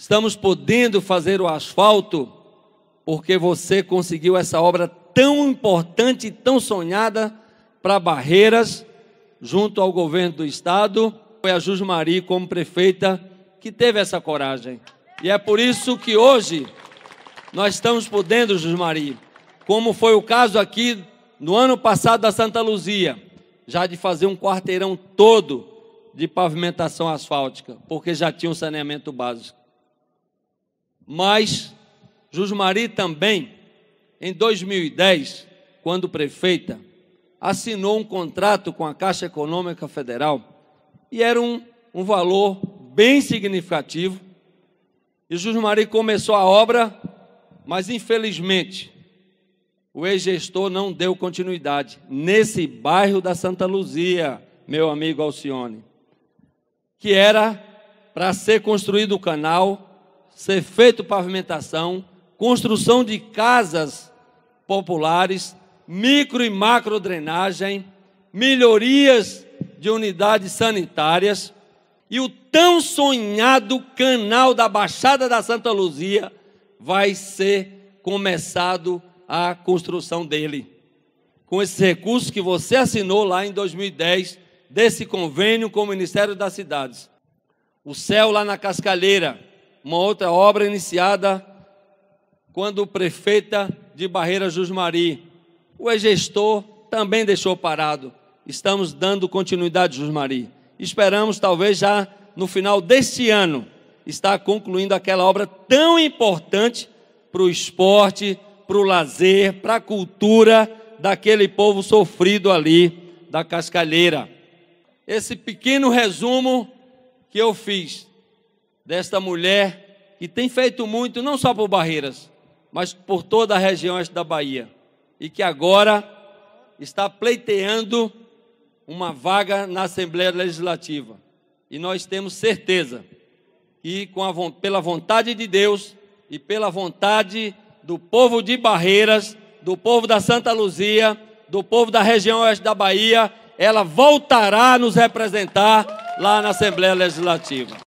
Estamos podendo fazer o asfalto porque você conseguiu essa obra tão importante e tão sonhada para Barreiras, junto ao governo do estado. Foi a Jus Mari como prefeita que teve essa coragem. E é por isso que hoje nós estamos podendo, Jus Mari, como foi o caso aqui no ano passado da Santa Luzia, já de fazer um quarteirão todo de pavimentação asfáltica, porque já tinha um saneamento básico. Mas Jusmari também, em 2010, quando prefeita, assinou um contrato com a Caixa Econômica Federal e era um, um valor bem significativo. E Jusmari começou a obra, mas infelizmente o ex-gestor não deu continuidade nesse bairro da Santa Luzia, meu amigo Alcione, que era para ser construído o canal ser feito pavimentação, construção de casas populares, micro e macro drenagem, melhorias de unidades sanitárias e o tão sonhado canal da Baixada da Santa Luzia vai ser começado a construção dele. Com esses recursos que você assinou lá em 2010, desse convênio com o Ministério das Cidades. O céu lá na Cascalheira, uma outra obra iniciada quando o prefeito de Barreiras Jusmari o gestor também deixou parado. Estamos dando continuidade, Jusmari. Esperamos, talvez, já no final deste ano, estar concluindo aquela obra tão importante para o esporte, para o lazer, para a cultura daquele povo sofrido ali da Cascalheira. Esse pequeno resumo que eu fiz desta mulher que tem feito muito, não só por Barreiras, mas por toda a região oeste da Bahia, e que agora está pleiteando uma vaga na Assembleia Legislativa. E nós temos certeza que, com a, pela vontade de Deus e pela vontade do povo de Barreiras, do povo da Santa Luzia, do povo da região oeste da Bahia, ela voltará a nos representar lá na Assembleia Legislativa.